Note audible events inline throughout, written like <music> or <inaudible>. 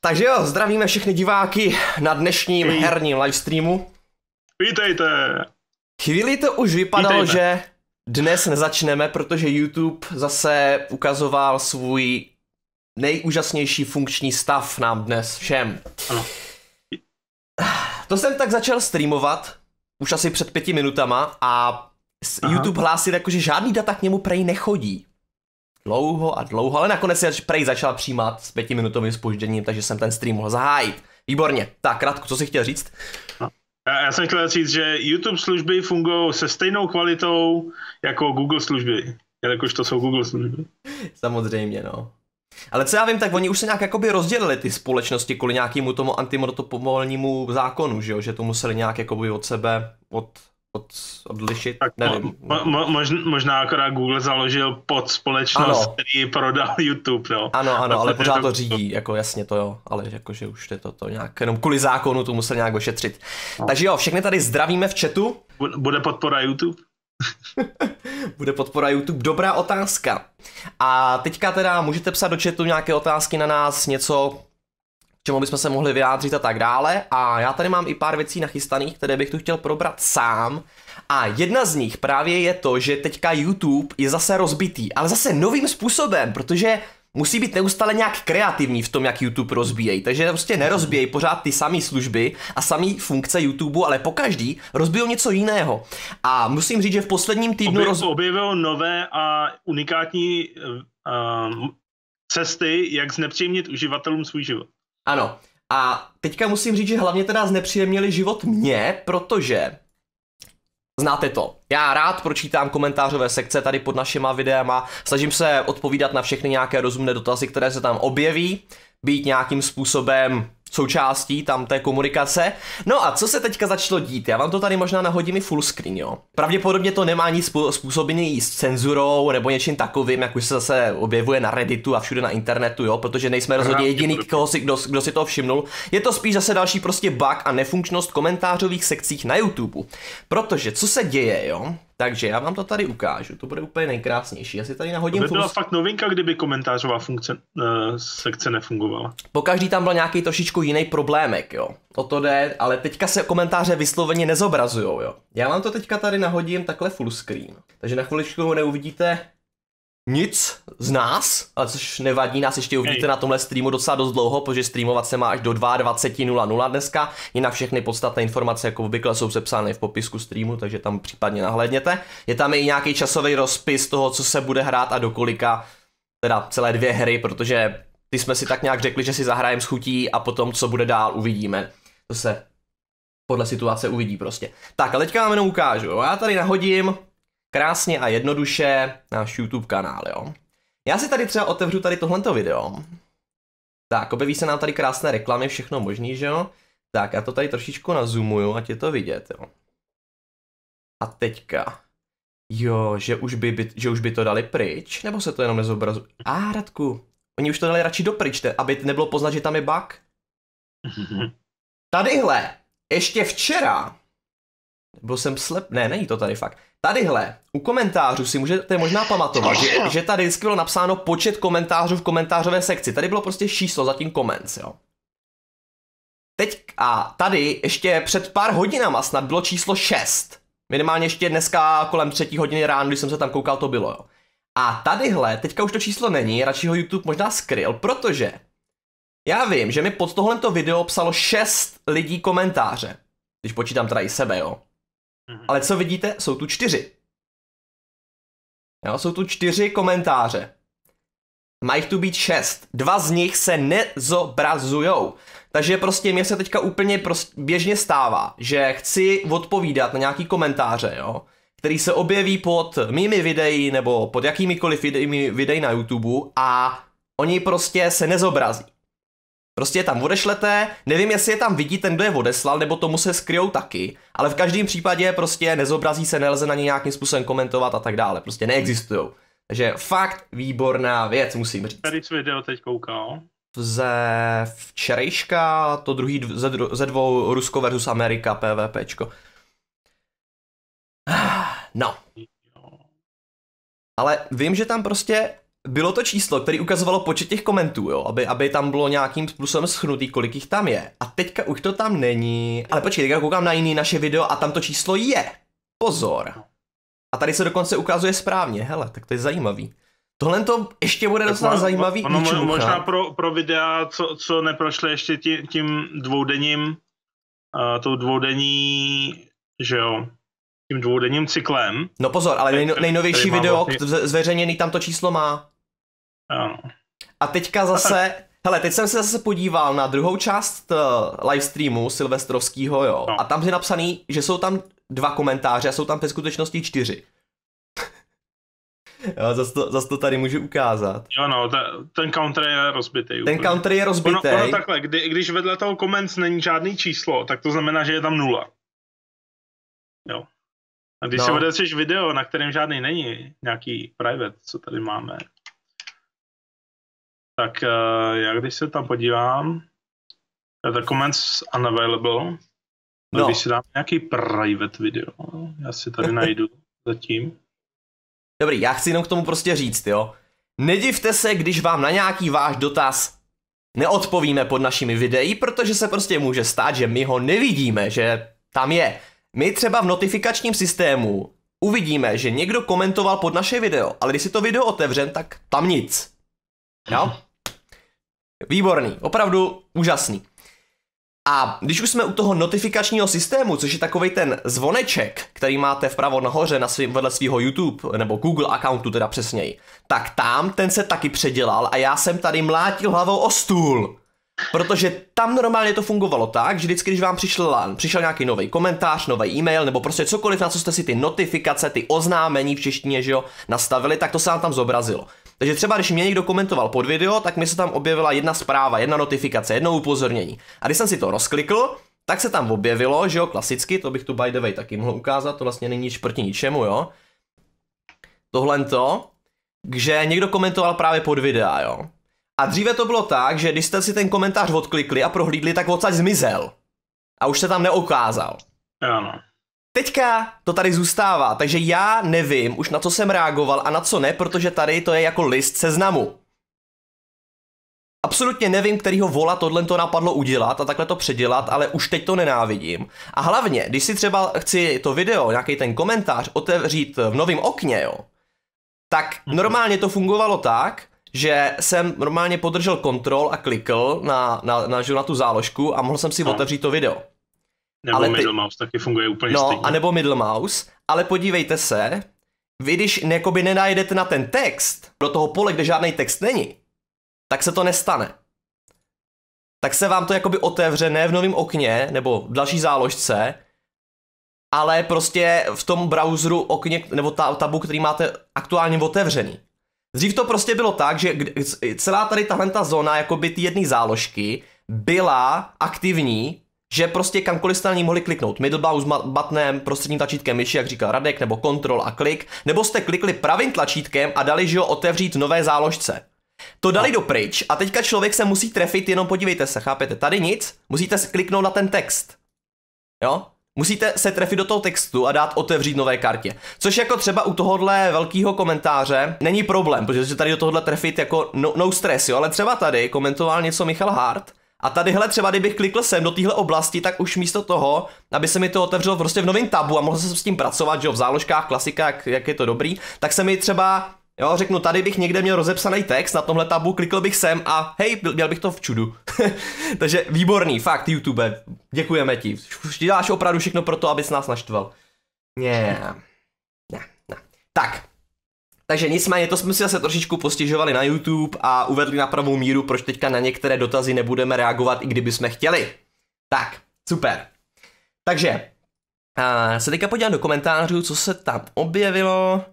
Takže jo, zdravíme všechny diváky na dnešním Vítejte. herním livestreamu. Vítejte! Chvíli to už vypadalo, Vítejme. že dnes nezačneme, protože YouTube zase ukazoval svůj nejúžasnější funkční stav nám dnes všem. Ano. To jsem tak začal streamovat, už asi před pěti minutama a Aha. YouTube hlásil jako, že žádný data k němu prej nechodí dlouho a dlouho, ale nakonec se prej začal přijímat s pětiminutovým spožděním, takže jsem ten stream mohl zahájit. Výborně. Tak, Radku, co jsi chtěl říct? No. Já, Já jsem chtěl říct, že YouTube služby fungují se stejnou kvalitou jako Google služby, jelikož to jsou Google služby. Samozřejmě, no. Ale co já vím, tak oni už se nějak jakoby rozdělili ty společnosti kvůli nějakému tomu antimonopolnímu zákonu, že jo? Že to museli nějak jakoby od sebe, od od, odlišit, tak nevím. Mo, mo, možná, možná akorát Google založil pod společnost, ano. který prodal <laughs> YouTube, no. Ano, ano, ale pořád to, to řídí, jako jasně to jo, ale jakože už je to, to nějak, jenom kvůli zákonu to musel nějak ošetřit. No. Takže jo, všechny tady zdravíme v chatu. Bude podpora YouTube? <laughs> Bude podpora YouTube. Dobrá otázka. A teďka teda můžete psát do chatu nějaké otázky na nás, něco, čemu bychom se mohli vyjádřit a tak dále. A já tady mám i pár věcí nachystaných, které bych tu chtěl probrat sám. A jedna z nich právě je to, že teďka YouTube je zase rozbitý, ale zase novým způsobem, protože musí být neustále nějak kreativní v tom, jak YouTube rozbíjejí. Takže prostě nerozbíjejí pořád ty samé služby a samé funkce YouTube, ale po každý rozbijou něco jiného. A musím říct, že v posledním týdnu... Objev, roz... Objevil nové a unikátní uh, cesty, jak znepříjemnit uživatelům svůj život. Ano. A teďka musím říct, že hlavně teda znepříjemnili život mě, protože Znáte to. Já rád pročítám komentářové sekce tady pod našima videama, snažím se odpovídat na všechny nějaké rozumné dotazy, které se tam objeví, být nějakým způsobem součástí tam té komunikace. No a co se teďka začalo dít? Já vám to tady možná nahodím i full screen, jo. Pravděpodobně to nemá nic způsobený s cenzurou nebo něčím takovým, jak už se zase objevuje na Redditu a všude na internetu, jo, protože nejsme rozhodně jediný, koho si, kdo, kdo si to všimnul. Je to spíš zase další prostě bug a nefunkčnost komentářových sekcích na YouTube. Protože co se děje, jo? Takže já vám to tady ukážu, to bude úplně nejkrásnější. Já si tady nahodím... To by byla full... fakt novinka, kdyby komentářová funkce, uh, sekce nefungovala. každý tam byl nějaký trošičku jiný problémek, jo. O to jde, ale teďka se komentáře vysloveně nezobrazujou, jo. Já vám to teďka tady nahodím takhle full screen. Takže na chviličku ho neuvidíte nic z nás, ale což nevadí, nás ještě uvidíte Hej. na tomhle streamu docela dost dlouho, protože streamovat se má až do 22.00 dneska, jinak všechny podstatné informace jako obvykle jsou sepsány v popisku streamu, takže tam případně nahlédněte. Je tam i nějaký časový rozpis toho, co se bude hrát a dokolika, teda celé dvě hry, protože ty jsme si tak nějak řekli, že si zahrajeme s chutí a potom, co bude dál, uvidíme. To se podle situace uvidí prostě. Tak a teďka vám jenom ukážu, já tady nahodím krásně a jednoduše náš YouTube kanál, jo. Já si tady třeba otevřu tady tohleto video. Tak, objeví se nám tady krásné reklamy, všechno možný, že jo? Tak, já to tady trošičku nazumuju, ať je to vidět, jo. A teďka. Jo, že už by, by, že už by to dali pryč, nebo se to jenom nezobrazuje? A, ah, Radku, oni už to dali radši dopryč, te, aby nebylo poznat, že tam je bug. <laughs> Tadyhle, ještě včera, Byl jsem slep, ne, není to tady fakt. Tadyhle, u komentářů si můžete možná pamatovat, že, že tady vždycky bylo napsáno počet komentářů v komentářové sekci. Tady bylo prostě číslo za tím koment, jo. Teď a tady ještě před pár hodinama snad bylo číslo 6. Minimálně ještě dneska kolem třetí hodiny ráno, když jsem se tam koukal, to bylo, jo. A tadyhle, teďka už to číslo není, radši ho YouTube možná skryl, protože já vím, že mi pod tohle to video psalo 6 lidí komentáře. Když počítám teda i sebe, jo. Mhm. Ale co vidíte, jsou tu čtyři. Jo, jsou tu čtyři komentáře. Mají tu být šest. Dva z nich se nezobrazujou. Takže prostě mě se teďka úplně prost, běžně stává, že chci odpovídat na nějaký komentáře, jo, který se objeví pod mými videí nebo pod jakýmikoliv videí, videí na YouTube a oni prostě se nezobrazí. Prostě je tam odešlete, nevím, jestli je tam vidí ten, kdo je odeslal, nebo tomu se skryjou taky, ale v každém případě prostě nezobrazí se, nelze na ně nějakým způsobem komentovat a tak dále, prostě neexistují. Takže fakt výborná věc, musím říct. Tady jsi video teď koukal? Ze včerejška, to druhý, ze, dru, ze dvou Rusko versus Amerika PvPčko. <sighs> No. Ale vím, že tam prostě bylo to číslo, které ukazovalo počet těch komentů, jo, aby, aby tam bylo nějakým způsobem schnutý, kolik jich tam je. A teďka už to tam není, ale počkej, teďka koukám na jiný naše video a tam to číslo je. Pozor. A tady se dokonce ukazuje správně, hele, tak to je zajímavý. Tohle to ještě bude tak docela má, zajímavý ono, výčucha. Možná pro, pro videa, co, co neprošly ještě tím, tím dvoudenním, uh, tou dvoudenní, že jo, tím dvoudenním cyklem. No pozor, ale nejnovější video vlastně- zveřejněný tam to číslo má. A teďka zase, hele, teď jsem se zase podíval na druhou část eh, livestreamu silvestrovskýho, jo, no. a tam je napsaný, že jsou tam dva komentáře a jsou tam ve skutečnosti čtyři. <laughs> jo, zase to, zas to tady můžu ukázat. Jo, no, ta, ten counter je rozbitý. Ten úplně. counter je rozbitý. Ono, ono takhle, kdy, když vedle toho comments není žádný číslo, tak to znamená, že je tam nula. Jo. A když no. se vedeš video, na kterém žádný není, nějaký private, co tady máme, tak eh, já když se tam podívám, the eh, comments unavailable, no. když si dám nějaký private video, já si tady <laughs> najdu zatím. Dobrý, já chci jenom k tomu prostě říct, jo. Nedivte se, když vám na nějaký váš dotaz neodpovíme pod našimi videí, protože se prostě může stát, že my ho nevidíme, že tam je. My třeba v notifikačním systému uvidíme, že někdo komentoval pod naše video, ale když si to video otevřem, tak tam nic. Jo? <laughs> Výborný, opravdu úžasný. A když už jsme u toho notifikačního systému, což je takový ten zvoneček, který máte vpravo nahoře na svým, vedle svého YouTube nebo Google accountu teda přesněji, tak tam ten se taky předělal a já jsem tady mlátil hlavou o stůl. Protože tam normálně to fungovalo tak, že vždycky, když vám přišel, přišel nějaký nový komentář, nový e-mail nebo prostě cokoliv, na co jste si ty notifikace, ty oznámení v češtině, že jo, nastavili, tak to se vám tam zobrazilo. Takže třeba když mě někdo komentoval pod video, tak mi se tam objevila jedna zpráva, jedna notifikace, jedno upozornění. A když jsem si to rozklikl, tak se tam objevilo, že jo, klasicky, to bych tu by the way taky mohl ukázat, to vlastně není nic proti ničemu, jo. Tohle to, že někdo komentoval právě pod videa, jo. A dříve to bylo tak, že když jste si ten komentář odklikli a prohlídli, tak odsaď zmizel. A už se tam neukázal. Ano. Teďka to tady zůstává, takže já nevím už na co jsem reagoval a na co ne, protože tady to je jako list seznamu. Absolutně nevím, kterýho vola tohle to napadlo udělat a takhle to předělat, ale už teď to nenávidím. A hlavně, když si třeba chci to video, nějaký ten komentář otevřít v novém okně, jo, tak mhm. normálně to fungovalo tak, že jsem normálně podržel kontrol a klikl na, na, na, na tu záložku a mohl jsem si otevřít to video. Nebo ale middle ty... mouse taky funguje úplně no, stejně. No, anebo middle mouse, ale podívejte se, vy když jakoby nenajdete na ten text, do toho pole, kde žádný text není, tak se to nestane. Tak se vám to jakoby otevře ne v novém okně, nebo v další záložce, ale prostě v tom browseru okně, nebo ta, tabu, který máte aktuálně otevřený. Dřív to prostě bylo tak, že celá tady tahle ta zóna jakoby ty jedné záložky byla aktivní že prostě kamkoliv jste na ní mohli kliknout. Middle mouse buttonem, prostředním tlačítkem myši, jak říkal Radek, nebo Control a klik, nebo jste klikli pravým tlačítkem a dali, že ho otevřít nové záložce. To dali do pryč a teďka člověk se musí trefit, jenom podívejte se, chápete, tady nic, musíte kliknout na ten text. Jo? Musíte se trefit do toho textu a dát otevřít nové kartě. Což jako třeba u tohohle velkého komentáře není problém, protože se tady do tohohle trefit jako no, no stress, jo? ale třeba tady komentoval něco Michal Hart a tadyhle třeba, kdybych klikl sem do téhle oblasti, tak už místo toho, aby se mi to otevřelo prostě v novém tabu a mohl jsem s tím pracovat, že jo, v záložkách, klasika, jak, jak je to dobrý, tak se mi třeba, jo, řeknu, tady bych někde měl rozepsaný text na tomhle tabu, klikl bych sem a hej, měl bych to v čudu. <laughs> Takže výborný, fakt, YouTube, děkujeme ti. Už děláš opravdu všechno pro to, abys nás naštval. Ne, ne, ne. Tak, takže nicméně to jsme si zase trošičku postižovali na YouTube a uvedli na pravou míru, proč teďka na některé dotazy nebudeme reagovat, i kdyby jsme chtěli. Tak, super. Takže, uh, se teďka podívám do komentářů, co se tam objevilo.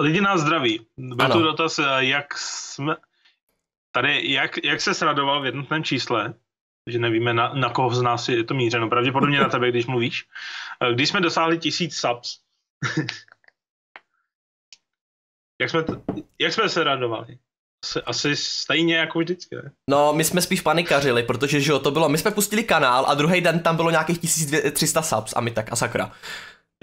Lidi nás zdraví. Byl tu dotaz, eh, jak jsme... Tady, jak, jak se sradoval v jednotném čísle, že nevíme, na, na koho z nás je to mířeno. Pravděpodobně na tebe, když mluvíš. Eh, když jsme dosáhli tisíc subs, <laughs> Jak jsme, t- jak jsme se radovali? Asi, asi stejně jako vždycky, ne? No, my jsme spíš panikařili, protože že jo, to bylo, my jsme pustili kanál a druhý den tam bylo nějakých 1300 subs a my tak a sakra.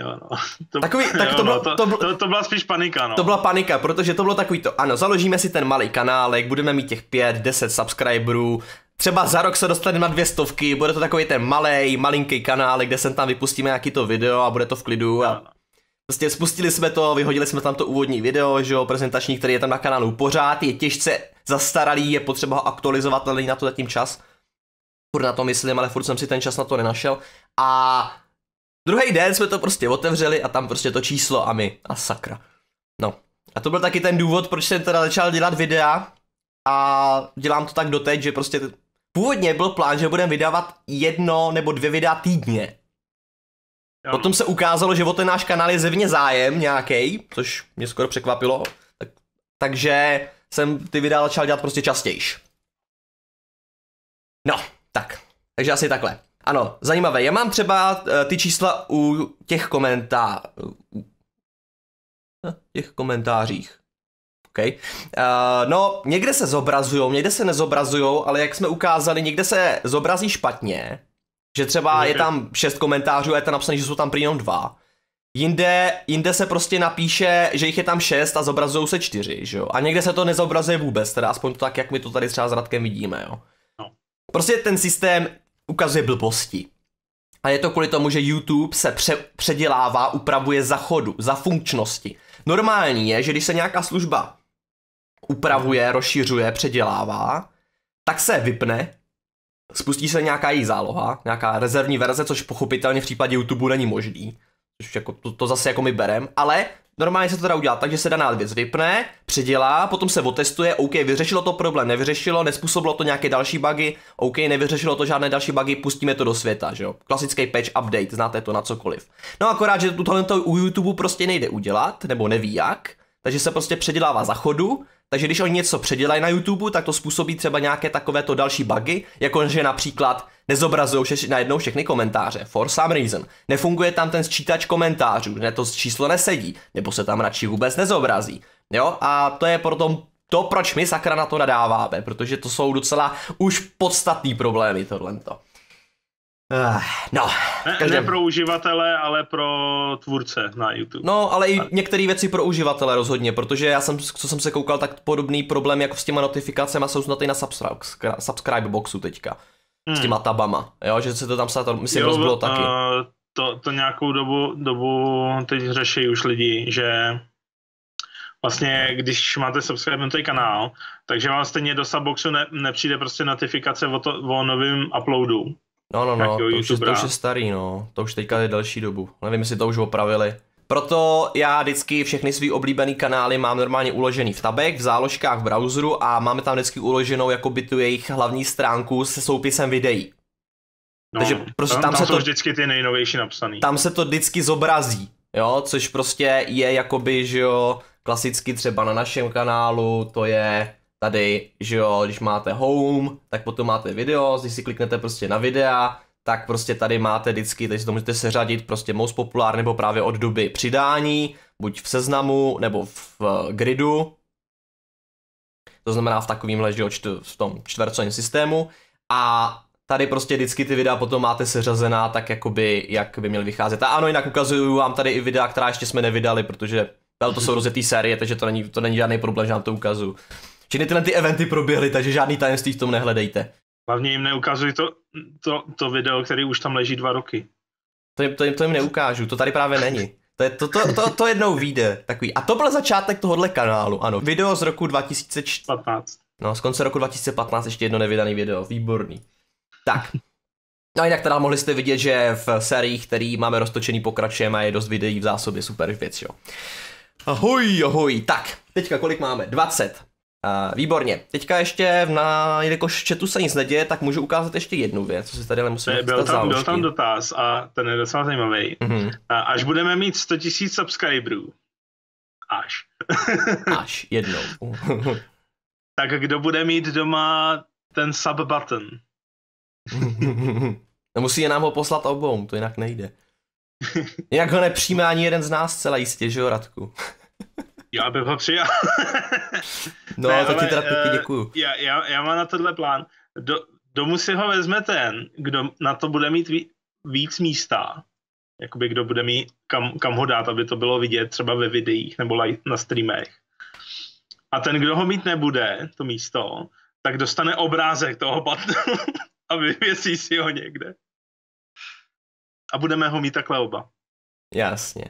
No. <laughs> to, takový, tak to, bylo, no, to, byla spíš panika, no. To byla panika, protože to bylo takový to, ano, založíme si ten malý kanálek, budeme mít těch 5, 10 subscriberů, třeba za rok se dostaneme na dvě stovky, bude to takový ten malý, malinký kanál, kde sem tam vypustíme nějaký to video a bude to v klidu. A... No, no. Prostě spustili jsme to, vyhodili jsme tam to úvodní video, že jo, prezentační, který je tam na kanálu pořád, je těžce zastaralý, je potřeba ho aktualizovat, ale na to zatím čas. Furt na to myslím, ale furt jsem si ten čas na to nenašel. A druhý den jsme to prostě otevřeli a tam prostě to číslo a my, a sakra. No. A to byl taky ten důvod, proč jsem teda začal dělat videa a dělám to tak doteď, že prostě původně byl plán, že budem vydávat jedno nebo dvě videa týdně, ano. Potom se ukázalo, že o ten náš kanál je zevně zájem nějaký, což mě skoro překvapilo. Tak, takže jsem ty videa začal dělat prostě častějš. No, tak. Takže asi takhle. Ano, zajímavé. Já mám třeba eh, ty čísla u těch komentářů, Na eh, těch komentářích. Ok? Uh, no, někde se zobrazují, někde se nezobrazují, ale jak jsme ukázali, někde se zobrazí špatně že třeba je tam šest komentářů a je tam napsané, že jsou tam prý jenom dva. Jinde, jinde se prostě napíše, že jich je tam šest a zobrazují se čtyři, že jo? A někde se to nezobrazuje vůbec, teda aspoň to tak, jak my to tady třeba s Radkem vidíme, jo? No. Prostě ten systém ukazuje blbosti. A je to kvůli tomu, že YouTube se pře- předělává, upravuje za chodu, za funkčnosti. Normální je, že když se nějaká služba upravuje, rozšiřuje, předělává, tak se vypne, spustí se nějaká její záloha, nějaká rezervní verze, což pochopitelně v případě YouTube není možný, což jako to, to zase jako my berem, ale normálně se to teda udělá tak, že se daná věc vypne, předělá, potom se otestuje, OK, vyřešilo to problém, nevyřešilo, nespůsobilo to nějaké další bugy, OK, nevyřešilo to žádné další bugy, pustíme to do světa, že jo. Klasický patch update, znáte to na cokoliv. No akorát, že tohle to u YouTube prostě nejde udělat, nebo neví jak, takže se prostě předělává za chodu, takže když oni něco předělají na YouTube, tak to způsobí třeba nějaké takovéto další bugy, jako že například nezobrazují vše, najednou všechny komentáře, for some reason. Nefunguje tam ten sčítač komentářů, ne to číslo nesedí, nebo se tam radši vůbec nezobrazí. Jo, a to je proto to, proč my sakra na to nadáváme, protože to jsou docela už podstatný problémy tohleto. Uh, no, ne, ne pro uživatele, ale pro tvůrce na YouTube. No, ale i některé věci pro uživatele rozhodně, protože já jsem, co jsem se koukal, tak podobný problém jako s těma notifikacemi jsou snad i na subscribe, subscribe boxu teďka. Hmm. S těma tabama, jo, že se to tam snad, myslím, jo, rozbilo uh, taky. To, to nějakou dobu, dobu teď řeší už lidi, že vlastně, když máte ten kanál, takže vám stejně do subboxu ne, nepřijde prostě notifikace o, to, o novým uploadu No, no, no, to už, je, to už je starý, no. To už teďka je další dobu. Nevím, jestli to už opravili. Proto já vždycky všechny svý oblíbený kanály mám normálně uložený v tabek, v záložkách v browseru a máme tam vždycky uloženou jako by tu jejich hlavní stránku se soupisem videí. No, Takže prostě tam, tam, tam se jsou to, vždycky ty nejnovější napsaný. Tam se to vždycky zobrazí, jo, což prostě je jakoby, že jo, klasicky třeba na našem kanálu, to je Tady, že jo, když máte home, tak potom máte video, když si kliknete prostě na videa, tak prostě tady máte vždycky, teď si to můžete seřadit prostě most populár nebo právě od doby přidání, buď v seznamu nebo v gridu, to znamená v takovýmhle, že jo, v tom čtvercovém systému a tady prostě vždycky ty videa potom máte seřazená tak jakoby, jak by měly vycházet. A ano, jinak ukazuju vám tady i videa, která ještě jsme nevydali, protože to jsou rozjetý série, takže to není, to není žádný problém, že vám to ukazuju. Všechny tyhle ty eventy proběhly, takže žádný tajemství v tom nehledejte. Hlavně jim neukazuj to, to, to video, který už tam leží dva roky. To, jim, to, to jim neukážu, to tady právě není. To, je, to, to, to, to jednou vyjde. Takový. A to byl začátek tohohle kanálu, ano. Video z roku 2015. No, z konce roku 2015 ještě jedno nevydaný video, výborný. Tak. No a jinak teda mohli jste vidět, že v sériích, který máme roztočený pokračujeme a je dost videí v zásobě, super věc, jo. Ahoj, ahoj, tak, teďka kolik máme? 20 výborně. Teďka ještě, na, jelikož chatu se nic neděje, tak můžu ukázat ještě jednu věc, co si tady ale musím byl tam, byl tam dotaz a ten je docela zajímavý. Mm-hmm. A až budeme mít 100 000 subscriberů, až. <laughs> až, jednou. <laughs> tak kdo bude mít doma ten sub button? no <laughs> musí je nám ho poslat obou, to jinak nejde. Jinak ho nepřijme ani jeden z nás celá jistě, že jo, Radku? Já bych ho přijal. <laughs> no, ne, to ti teda pěkně eh, děkuju. Já, já, já mám na tohle plán. Do, domů si ho vezme ten, kdo na to bude mít víc místa. Jakoby kdo bude mít kam, kam ho dát, aby to bylo vidět třeba ve videích nebo na streamech. A ten, kdo ho mít nebude, to místo, tak dostane obrázek toho patnu <laughs> a vyvěsí si ho někde. A budeme ho mít takhle oba. Jasně.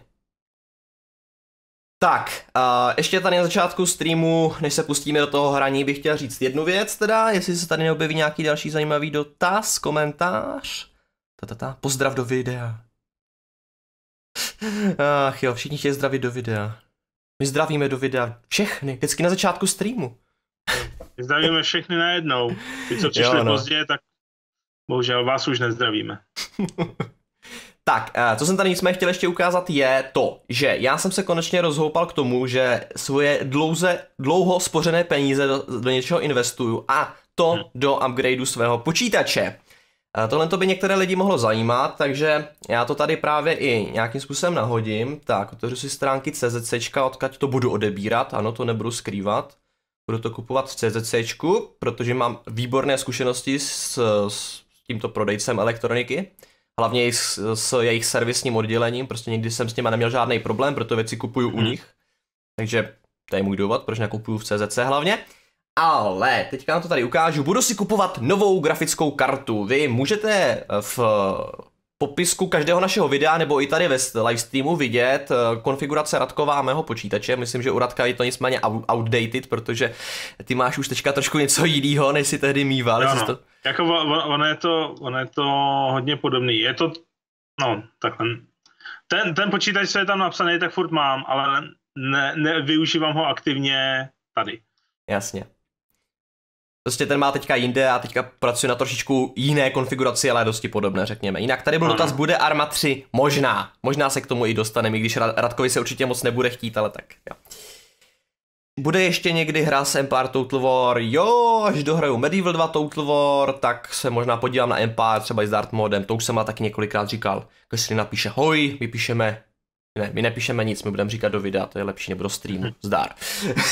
Tak, a ještě tady na začátku streamu, než se pustíme do toho hraní, bych chtěl říct jednu věc teda, jestli se tady neobjeví nějaký další zajímavý dotaz, komentář, ta, pozdrav do videa. <laughs> Ach jo, všichni chtějí zdravit do videa. My zdravíme do videa všechny, vždycky na začátku streamu. Zdravíme všechny najednou. Ty, co <laughs> přišli jo, no. pozdě, tak bohužel vás už nezdravíme. <laughs> Tak, eh, co jsem tady nicméně chtěl ještě ukázat je to, že já jsem se konečně rozhoupal k tomu, že svoje dlouze, dlouho spořené peníze do, do něčeho investuju a to hmm. do upgradeu svého počítače. Eh, tohle to by některé lidi mohlo zajímat, takže já to tady právě i nějakým způsobem nahodím. Tak, otevřu si stránky CZC, odkud to budu odebírat, ano, to nebudu skrývat. Budu to kupovat v CZC, protože mám výborné zkušenosti s, s tímto prodejcem elektroniky hlavně i s, s jejich servisním oddělením, prostě nikdy jsem s nimi neměl žádný problém, proto věci kupuju hmm. u mhm. nich. Takže to je můj důvod, proč nakupuju v CZC hlavně. Ale teďka vám to tady ukážu. Budu si kupovat novou grafickou kartu. Vy můžete v popisku každého našeho videa nebo i tady ve streamu vidět eh, konfigurace Radkova a mého počítače. Myslím, že u Radka je to nicméně outdated, protože ty máš už teďka trošku něco jiného, než si tehdy mýval. No, To... Jako ono je to, ono je to hodně podobný. Je to, no, takhle. Ten, ten počítač, co je tam napsaný, tak furt mám, ale nevyužívám ne, využívám ho aktivně tady. Jasně. Prostě ten má teďka jinde a teďka pracuje na trošičku jiné konfiguraci, ale dosti podobné, řekněme. Jinak tady byl ano. dotaz, bude Arma 3? Možná. Možná se k tomu i dostaneme, i když Radkovi se určitě moc nebude chtít, ale tak jo. Bude ještě někdy hra s Empire Total War? Jo, až dohraju Medieval 2 Total War, tak se možná podívám na Empire, třeba i s Dart modem, to už jsem má taky několikrát říkal. Když si napíše hoj, my píšeme ne, my nepíšeme nic, my budeme říkat do videa, to je lepší, nebo do streamu. Mhm. Zdar.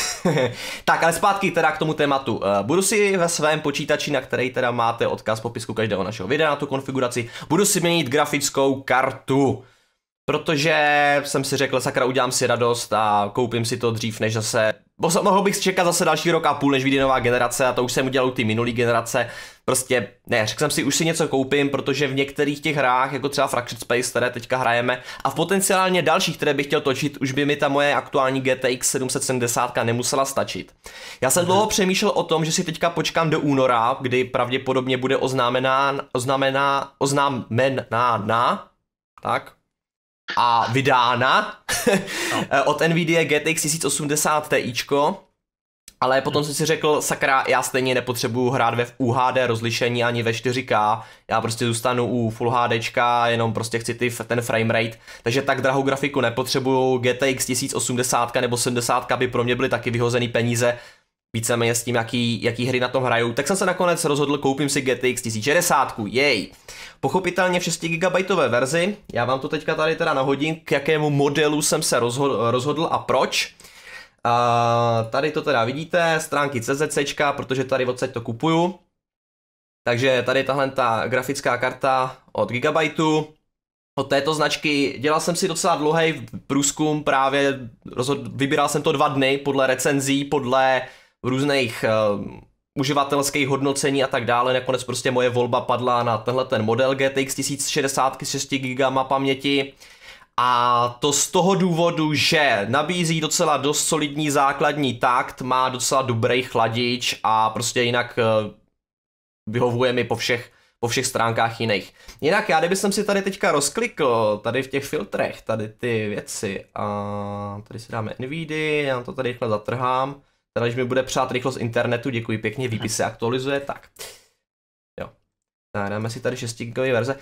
<laughs> tak, ale zpátky teda k tomu tématu. Eh, budu si ve svém počítači, na který teda máte odkaz popisku každého našeho videa na tu konfiguraci, budu si měnit grafickou kartu. Protože jsem si řekl, sakra, udělám si radost a koupím si to dřív, než zase Mohl bych čekat zase další rok a půl, než vyjde nová generace a to už jsem udělal ty minulý generace. Prostě ne, řekl jsem si, už si něco koupím, protože v některých těch hrách, jako třeba Fractured Space, které teďka hrajeme, a v potenciálně dalších, které bych chtěl točit, už by mi ta moje aktuální GTX 770 nemusela stačit. Já jsem mhm. dlouho přemýšlel o tom, že si teďka počkám do února, kdy pravděpodobně bude oznámená, oznámená, oznámená, tak, a vydána no. <laughs> od NVIDIA GTX 1080 Ti, ale potom jsem si řekl, sakra, já stejně nepotřebuju hrát ve UHD rozlišení ani ve 4K, já prostě zůstanu u Full HD, jenom prostě chci ty, ten frame rate, takže tak drahou grafiku nepotřebuju, GTX 1080 nebo 70 by pro mě byly taky vyhozený peníze, víceméně s tím, jaký, jaký hry na tom hrajou, tak jsem se nakonec rozhodl, koupím si GTX 1060, jej. Pochopitelně v 6 GB verzi, já vám to teďka tady teda nahodím, k jakému modelu jsem se rozhodl, rozhodl a proč. A tady to teda vidíte, stránky CZC, protože tady odsaď to kupuju. Takže tady tahle ta grafická karta od Gigabyte, od této značky. Dělal jsem si docela dlouhý průzkum, právě rozhod- vybíral jsem to dva dny podle recenzí, podle uh, různých uh, uživatelských hodnocení a tak dále. Nakonec prostě moje volba padla na tenhle ten model GTX 1060 s 6 GB paměti. A to z toho důvodu, že nabízí docela dost solidní základní takt, má docela dobrý chladič a prostě jinak uh, vyhovuje mi po všech, po všech stránkách jiných. Jinak já, jsem si tady teďka rozklikl, tady v těch filtrech, tady ty věci, a tady si dáme NVIDIA, já to tady rychle zatrhám, Teda, když mi bude přát rychlost internetu, děkuji pěkně, výpis se aktualizuje, tak. Jo. Dáme si tady 6 verze.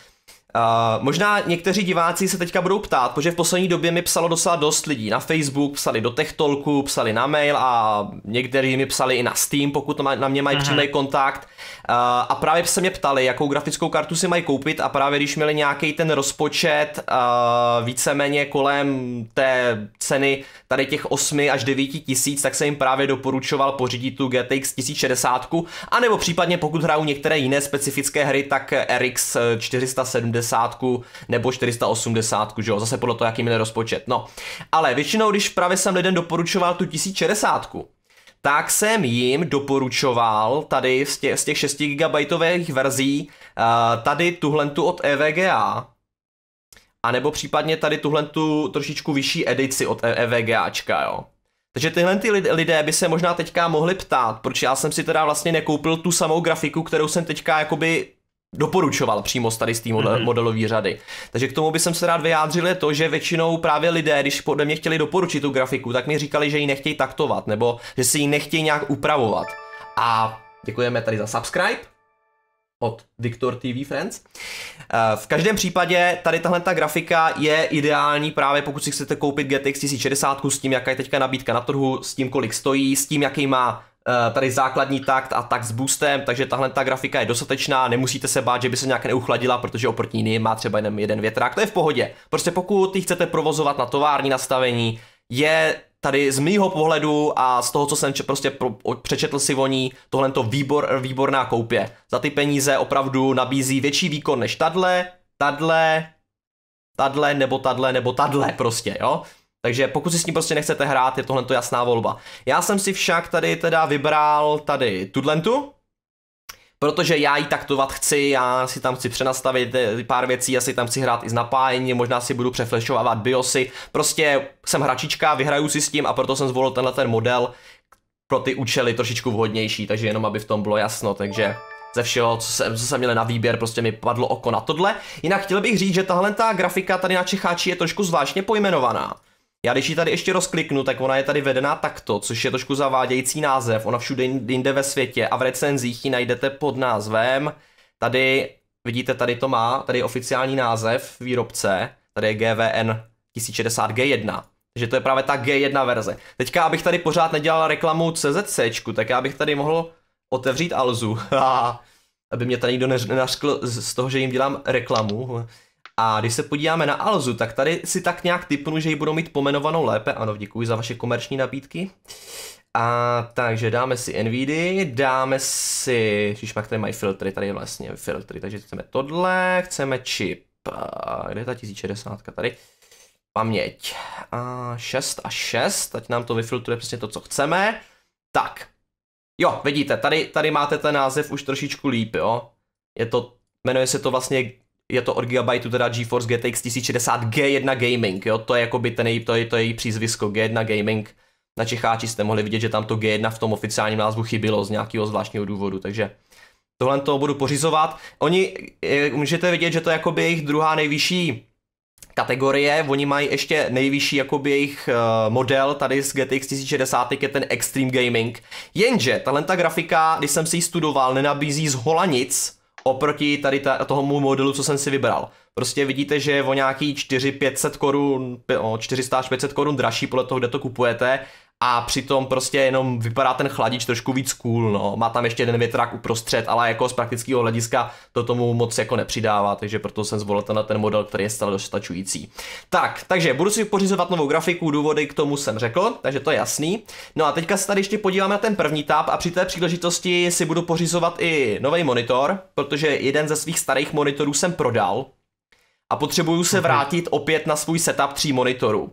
Uh, možná někteří diváci se teďka budou ptát, protože v poslední době mi psalo docela dost lidí na Facebook, psali do Techtolku, psali na mail a někteří mi psali i na Steam, pokud na mě mají mhm. přímý kontakt. Uh, a právě se mě ptali, jakou grafickou kartu si mají koupit a právě když měli nějaký ten rozpočet uh, víceméně kolem té ceny tady těch 8 až 9 tisíc, tak se jim právě doporučoval pořídit tu GTX 1060, anebo případně pokud hrajou některé jiné specifické hry, tak RX 470 nebo 480, že jo, zase podle toho, jaký měli rozpočet. No, ale většinou, když právě jsem lidem doporučoval tu 1060, tak jsem jim doporučoval tady z těch, z těch 6 GB verzí eh, tady tuhle tu od EVGA, a nebo případně tady tuhle tu trošičku vyšší edici od EVGAčka, e jo. Takže tyhle ty lidé by se možná teďka mohli ptát, proč já jsem si teda vlastně nekoupil tu samou grafiku, kterou jsem teďka jakoby doporučoval přímo tady z té model, mm-hmm. modelové řady. Takže k tomu by jsem se rád vyjádřil je to, že většinou právě lidé, když podle mě chtěli doporučit tu grafiku, tak mi říkali, že ji nechtějí taktovat, nebo že si ji nechtějí nějak upravovat. A děkujeme tady za subscribe od Victor TV Friends. Eh, v každém případě tady tahle ta grafika je ideální právě pokud si chcete koupit GTX 1060 s tím, jaká je teďka nabídka na trhu, s tím, kolik stojí, s tím, jaký má eh, tady základní takt a tak s boostem, takže tahle ta grafika je dostatečná, nemusíte se bát, že by se nějak neuchladila, protože oproti ní má třeba jenom jeden větrák, to je v pohodě. Prostě pokud ji chcete provozovat na tovární nastavení, je tady z mýho pohledu a z toho, co jsem prostě přečetl si o ní, tohle to výbor, výborná koupě. Za ty peníze opravdu nabízí větší výkon než tadle, tadle, tadle, nebo tadle, nebo tadle prostě, jo? Takže pokud si s ní prostě nechcete hrát, je tohle to jasná volba. Já jsem si však tady teda vybral tady tudlentu, protože já ji taktovat chci, já si tam chci přenastavit eh, pár věcí, já si tam chci hrát i z napájení, možná si budu přeflešovat BIOSy, prostě jsem hračička, vyhraju si s tím a proto jsem zvolil tenhle ten model pro ty účely trošičku vhodnější, takže jenom aby v tom bylo jasno, takže ze všeho, co jsem, co jsem měl na výběr, prostě mi padlo oko na tohle. Jinak chtěl bych říct, že tahle ta grafika tady na Čecháči je trošku zvláštně pojmenovaná. Já když ji tady ještě rozkliknu, tak ona je tady vedená takto, což je trošku zavádějící název. Ona všude jinde ve světě a v recenzích ji najdete pod názvem. Tady, vidíte, tady to má, tady je oficiální název výrobce, tady je GVN 1060G1. Takže to je právě ta G1 verze. Teďka, abych tady pořád nedělal reklamu CZC, tak já bych tady mohl otevřít Alzu. <laughs> aby mě tady někdo nenařkl z toho, že jim dělám reklamu. A když se podíváme na Alzu, tak tady si tak nějak typnu, že ji budou mít pomenovanou lépe. Ano, děkuji za vaše komerční nabídky. A takže dáme si NVIDIA, dáme si, když pak tady mají filtry, tady je vlastně filtry, takže chceme tohle, chceme čip, kde je ta 1060 tady, paměť, a 6 a 6, ať nám to vyfiltruje přesně to, co chceme. Tak, jo, vidíte, tady, tady máte ten název už trošičku líp, jo. Je to, jmenuje se to vlastně je to od Gigabyte teda GeForce GTX 1060 G1 Gaming, jo, to je jako by ten její, to je, to je její přízvisko G1 Gaming. Na Čecháči jste mohli vidět, že tam to G1 v tom oficiálním názvu chybilo z nějakého zvláštního důvodu, takže tohle to budu pořizovat. Oni, eh, můžete vidět, že to je jakoby jejich druhá nejvyšší kategorie, oni mají ještě nejvyšší jakoby jejich eh, model tady z GTX 1060 je ten Extreme Gaming. Jenže tahle ta grafika, když jsem si ji studoval, nenabízí z hola nic, oproti tady ta, tomu modelu, co jsem si vybral. Prostě vidíte, že je o nějaký 400 500 korun, 400 až 500 korun dražší podle toho, kde to kupujete a přitom prostě jenom vypadá ten chladič trošku víc cool, no. Má tam ještě jeden větrák uprostřed, ale jako z praktického hlediska to tomu moc jako nepřidává, takže proto jsem zvolil ten, ten model, který je stále dostačující. Tak, takže budu si pořizovat novou grafiku, důvody k tomu jsem řekl, takže to je jasný. No a teďka se tady ještě podíváme na ten první tab a při té příležitosti si budu pořizovat i nový monitor, protože jeden ze svých starých monitorů jsem prodal a potřebuju se mhm. vrátit opět na svůj setup tří monitorů.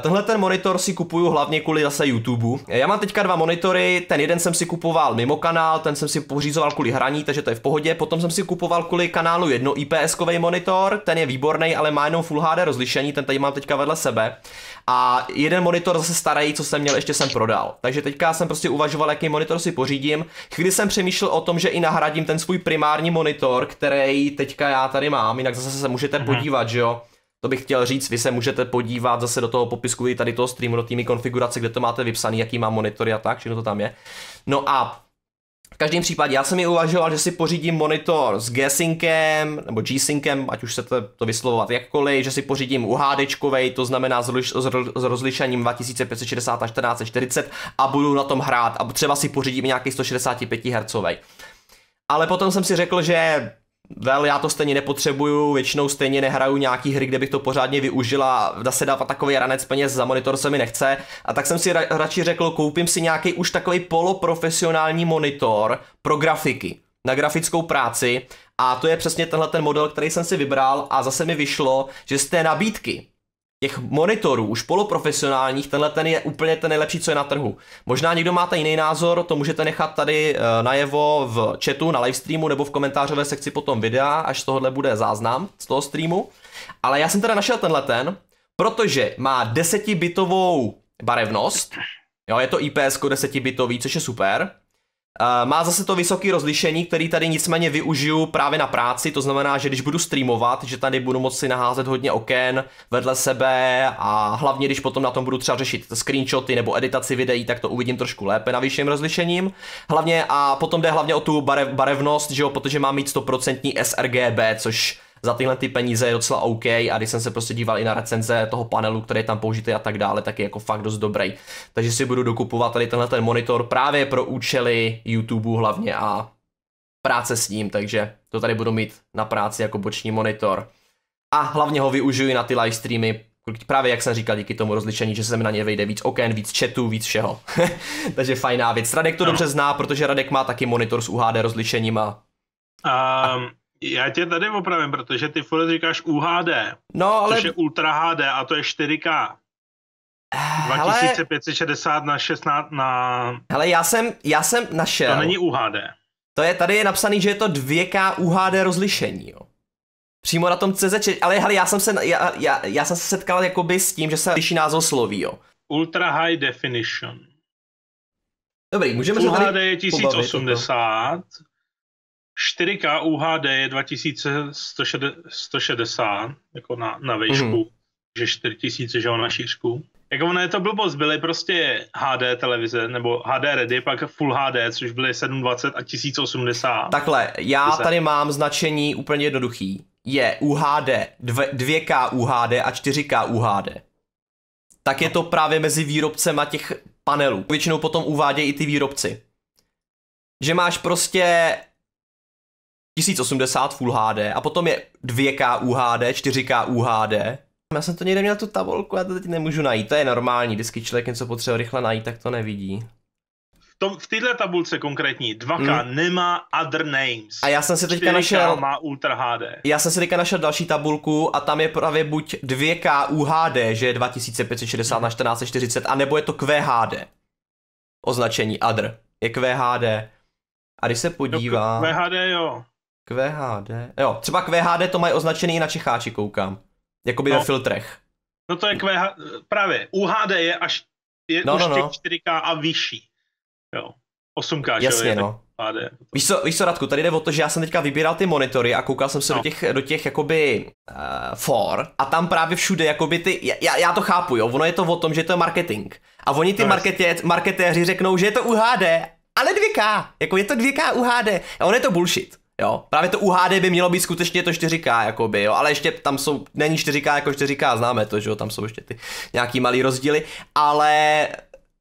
Tenhle ten monitor si kupuju hlavně kvůli zase YouTube. Já mám teďka dva monitory, ten jeden jsem si kupoval mimo kanál, ten jsem si pořizoval kvůli hraní, takže to je v pohodě. Potom jsem si kupoval kvůli kanálu jedno ips kový monitor, ten je výborný, ale má jenom Full HD rozlišení, ten tady mám teďka vedle sebe. A jeden monitor zase starý, co jsem měl, ještě jsem prodal. Takže teďka jsem prostě uvažoval, jaký monitor si pořídím. Chvíli jsem přemýšlel o tom, že i nahradím ten svůj primární monitor, který teďka já tady mám, jinak zase se můžete mhm. podívat, že jo to bych chtěl říct, vy se můžete podívat zase do toho popisku i tady toho streamu, do týmy konfigurace, kde to máte vypsaný, jaký má monitory a tak, všechno to tam je. No a v každém případě, já jsem mi uvažoval, že si pořídím monitor s G-Syncem nebo G-Syncem, ať už se to vyslovovat jakkoliv, že si pořídím UHD, to znamená s, rozliš- s rozlišením 2560 a 1440 a budu na tom hrát a třeba si pořídím nějaký 165 Hz. Ale potom jsem si řekl, že Vel, já to stejně nepotřebuju, většinou stejně nehraju nějaký hry, kde bych to pořádně využila, dá se dávat takový ranec peněz za monitor se mi nechce. A tak jsem si ra- radši řekl, koupím si nějaký už takový poloprofesionální monitor pro grafiky, na grafickou práci. A to je přesně tenhle ten model, který jsem si vybral a zase mi vyšlo, že z té nabídky těch monitorů, už poloprofesionálních, tenhle ten je úplně ten nejlepší, co je na trhu. Možná někdo máte jiný názor, to můžete nechat tady eh, najevo v chatu, na livestreamu nebo v komentářové sekci potom videa, až z tohohle bude záznam z toho streamu. Ale já jsem teda našel tenhle ten, protože má desetibitovou barevnost, jo, je to IPS 10 bitový, což je super. Má zase to vysoké rozlišení, který tady nicméně využiju právě na práci, to znamená, že když budu streamovat, že tady budu moci naházet hodně oken vedle sebe a hlavně když potom na tom budu třeba řešit screenshoty nebo editaci videí, tak to uvidím trošku lépe na vyšším rozlišením. Hlavně a potom jde hlavně o tu barev, barevnost, že jo, protože mám mít 100% sRGB, což za tyhle ty peníze je docela OK a když jsem se prostě díval i na recenze toho panelu, který je tam použitý a tak dále, tak je jako fakt dost dobrý. Takže si budu dokupovat tady tenhle ten monitor právě pro účely YouTube hlavně a práce s ním, takže to tady budu mít na práci jako boční monitor. A hlavně ho využiju na ty live streamy, právě jak jsem říkal, díky tomu rozlišení, že se mi na ně vejde víc oken, víc chatů, víc všeho. <laughs> takže fajná věc. Radek to dobře zná, protože Radek má taky monitor s UHD rozlišením a... Um, já tě tady opravím, protože ty furt říkáš UHD, no, ale... což je Ultra HD a to je 4K. Eh, hele, 2560 na 16 na... Hele, já jsem, já jsem našel. To není UHD. To je, tady je napsaný, že je to 2K UHD rozlišení, jo. Přímo na tom CZ, ale hele, já jsem se, já, já, já jsem se setkal jakoby s tím, že se liší názov sloví, jo. Ultra High Definition. Dobrý, můžeme UHD se tady je 1080, pobavit, 4K UHD je 2160, jako na, na výšku, mm-hmm. že 4000, že jo, na šířku. Jako ono je to blbost, byly prostě HD televize, nebo HD ready, pak Full HD, což byly 720 a 1080. Takhle, já tady mám značení úplně jednoduchý. Je UHD, 2K UHD a 4K UHD. Tak je to právě mezi výrobcema těch panelů. Většinou potom uvádějí i ty výrobci. Že máš prostě 1080 Full HD a potom je 2K UHD, 4K UHD. Já jsem to někde měl tu tabulku, já to teď nemůžu najít, to je normální, vždycky člověk něco potřebuje rychle najít, tak to nevidí. To, v této tabulce konkrétní 2K hmm. nemá other names. A já jsem si teďka našel... má Ultra HD. Já jsem si teďka našel další tabulku a tam je právě buď 2K UHD, že je 2560 hmm. na 1440, anebo je to QHD. Označení other. Je QHD. A když se podívá... Jo, QHD jo. QHD, jo, třeba QHD to mají označený na Čecháči, koukám. Jakoby no. ve filtrech. No to je QH, právě, UHD je až je no, no už no, no. 4K a vyšší. Jo. 8K, Jasně, je, no. Víš co, víš co, Radku, tady jde o to, že já jsem teďka vybíral ty monitory a koukal jsem se no. do těch, do těch jakoby uh, for a tam právě všude jakoby ty, já, já to chápu, jo, ono je to o tom, že to je marketing a oni ty no, marketé, marketéři řeknou, že je to UHD, ale 2K, jako je to 2K UHD a on je to bullshit. Jo, právě to UHD by mělo být skutečně to 4K, jakoby, jo, ale ještě tam jsou, není 4K jako 4K, známe to, že jo, tam jsou ještě ty nějaký malý rozdíly, ale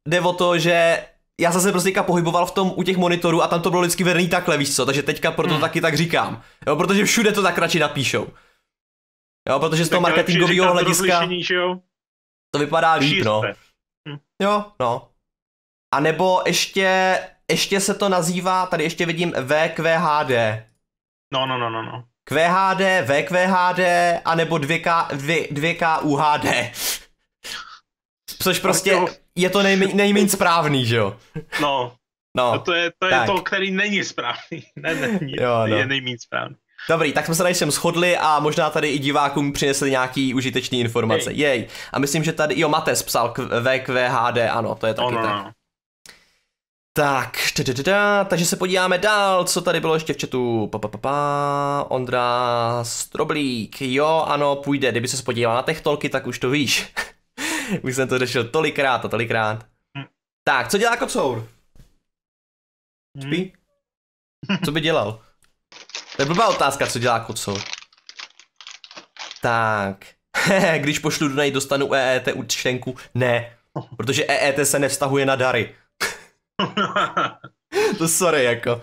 jde o to, že já jsem se prostě pohyboval v tom u těch monitorů a tam to bylo vždycky vedený takhle, víš co, takže teďka proto hmm. taky tak říkám, jo, protože všude to tak radši napíšou. Jo, protože z toho marketingového hlediska to, to vypadá líp, no. Hmm. Jo, no. A nebo ještě, ještě se to nazývá, tady ještě vidím VQHD, No, no, no, no, no. QHD, VQHD, anebo 2K, 2, 2K UHD. Což prostě je to nejméně, správný, že jo? No. No, no, to je to, je to který není správný. <laughs> Ne, ne, ne jo, no. je nejméně správný. Dobrý, tak jsme se tady sem shodli a možná tady i divákům přinesli nějaký užitečný informace. Jej. Jej. A myslím, že tady, jo, Mates psal VQHD, ano, to je taky no, no, no tak. No. Tak, tadadada, takže se podíváme dál, co tady bylo ještě v chatu. Pa, pa, pa, pa. Ondra Stroblík, jo, ano, půjde, kdyby se podíval na těch tolky, tak už to víš. <laughs> už jsem to řešil tolikrát a tolikrát. Hm. Tak, co dělá kocour? Hm. Spí? Hm. Co by dělal? To je blbá otázka, co dělá kocour. Tak, <laughs> když pošlu Dunaj, dostanu EET účtenku? Ne, <laughs> protože EET se nevztahuje na dary. <laughs> to sorry, jako.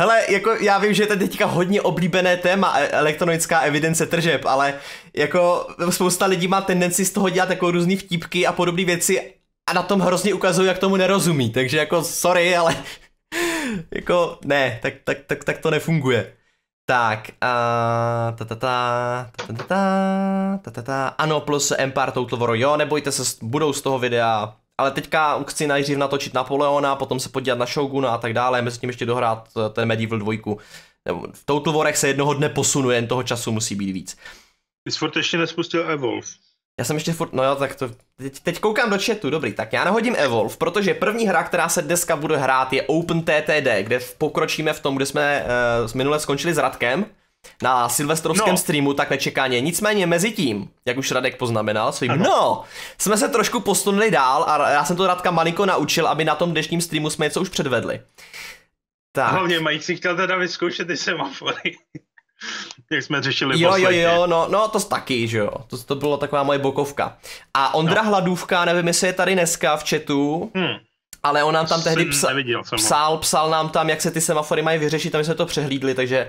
Hele, jako já vím, že je to teďka hodně oblíbené téma, e, elektronická evidence tržeb, ale jako spousta lidí má tendenci z toho dělat jako různý vtípky a podobné věci a na tom hrozně ukazují, jak tomu nerozumí, takže jako sorry, ale <laughs> jako ne, tak, tak, tak, tak to nefunguje. Tak, a ta ta ta, ta ta ta, ta ta ta, ano, plus Empire Total War, jo, nebojte se, budou z toho videa, ale teďka chci nejdřív natočit Napoleona, potom se podívat na Shoguna a tak dále, mezi tím ještě dohrát eh, ten Medieval 2. v Total Warech se jednoho dne posunuje, jen toho času musí být víc. Ty jsi furt ještě nespustil Evolve. Já jsem ještě furt, no jo, tak to, teď, teď koukám do chatu, dobrý, tak já nahodím Evolve, protože první hra, která se dneska bude hrát, je Open TTD, kde pokročíme v tom, kde jsme uh, minule skončili s Radkem, na silvestrovském no. streamu tak nečekáně. Nicméně mezi tím, jak už Radek poznamenal svým, ano. no, jsme se trošku posunuli dál a já jsem to Radka malinko naučil, aby na tom dnešním streamu jsme něco už předvedli. Tak. Hlavně mají si chtěl teda vyzkoušet ty semafory. <laughs> jak jsme řešili Jo, posledně. jo, jo, no, no to taky, že jo. To, to bylo taková moje bokovka. A Ondra no. Hladůvka, nevím, jestli je tady dneska v chatu, hmm. ale on nám tam tehdy psa- neviděl, psal, psal nám tam, jak se ty semafory mají vyřešit, tam jsme to přehlídli, takže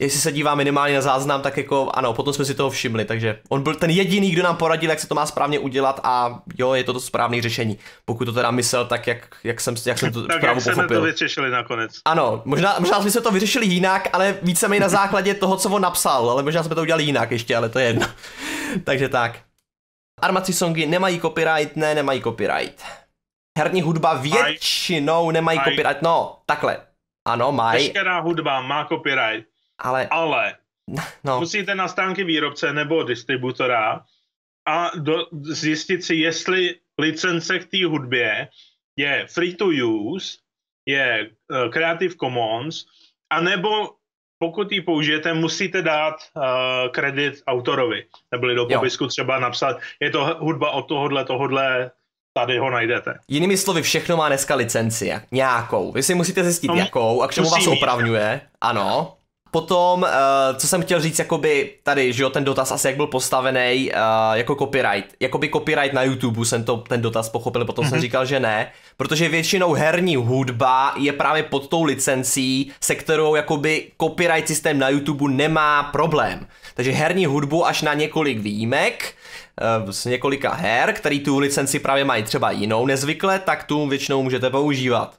jestli se dívá minimálně na záznam, tak jako ano, potom jsme si toho všimli, takže on byl ten jediný, kdo nám poradil, jak se to má správně udělat a jo, je to to správné řešení. Pokud to teda myslel tak, jak, jak jsem, jak jsem to tak jak pochopil. jsme to vyřešili nakonec. Ano, možná, možná jsme se to vyřešili jinak, ale víceméně na <laughs> základě toho, co on napsal, ale možná jsme to udělali jinak ještě, ale to je jedno. <laughs> takže tak. Armaci songy nemají copyright, ne, nemají copyright. Herní hudba většinou nemají copyright, no, takhle. Ano, mají. Veškerá hudba má copyright ale... Ale <laughs> no. musíte na stránky výrobce nebo distributora a do, zjistit si, jestli licence k té hudbě je free to use, je uh, Creative Commons, anebo pokud ji použijete, musíte dát uh, kredit autorovi. nebo do popisku jo. třeba napsat, je to hudba od tohohle, tohohle, tady ho najdete. Jinými slovy, všechno má dneska licenci, nějakou. Vy si musíte zjistit, no, jakou, a k čemu vás opravňuje. Ano. Potom, uh, co jsem chtěl říct, jakoby tady, že jo, ten dotaz asi jak byl postavený uh, jako copyright. Jakoby copyright na YouTube jsem to, ten dotaz pochopil, potom mm-hmm. jsem mhm. říkal, že ne. Protože většinou herní hudba je právě pod tou licencí, se kterou jakoby copyright systém na YouTube nemá problém. Takže herní hudbu až na několik výjimek, eh, z několika her, který tu licenci právě mají třeba jinou nezvykle, tak tu většinou můžete používat.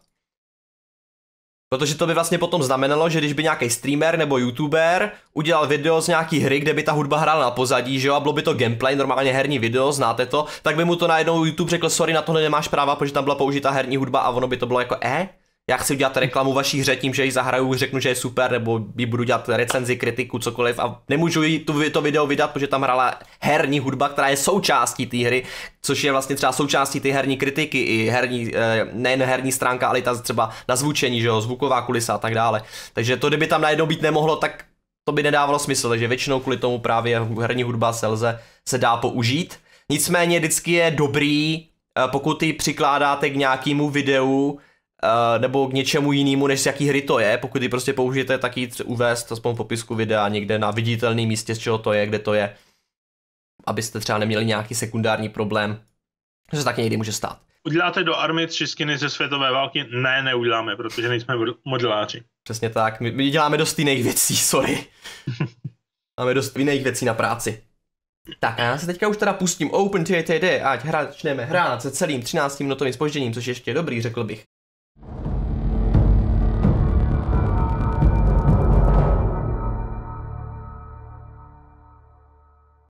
Protože to by vlastně potom znamenalo, že když by nějaký streamer nebo youtuber udělal video z nějaký hry, kde by ta hudba hrála na pozadí, že jo, a bylo by to gameplay, normálně herní video, znáte to, tak by mu to najednou YouTube řekl, sorry, na tohle nemáš práva, protože tam byla použita herní hudba a ono by to bylo jako, eh? já chci udělat reklamu vaší hře tím, že ji zahraju, řeknu, že je super, nebo ji budu dělat recenzi, kritiku, cokoliv a nemůžu jí tu, to video vydat, protože tam hrála herní hudba, která je součástí té hry, což je vlastně třeba součástí té herní kritiky i herní, eh, nejen herní stránka, ale i ta třeba na zvučení, že jo, zvuková kulisa a tak dále. Takže to, kdyby tam najednou být nemohlo, tak to by nedávalo smysl, takže většinou kvůli tomu právě herní hudba se lze, se dá použít. Nicméně vždycky je dobrý, eh, pokud ji přikládáte k nějakému videu, Eh, nebo k něčemu jinému, než z jaký hry to je. Pokud ji prostě použijete, tak ji uvést aspoň v popisku videa někde na viditelném místě, z čeho to je, kde to je, abyste třeba neměli nějaký sekundární problém, že se tak někdy může stát. Uděláte do army tři skiny ze světové války? Ne, neuděláme, protože nejsme modeláři. Přesně tak, my, my děláme dost jiných věcí, sorry. <laughs> Máme dost jiných věcí na práci. Tak a já se teďka už teda pustím Open TTD, ať hra, začneme hrát se celým 13 minutovým spožděním, což ještě dobrý, řekl bych.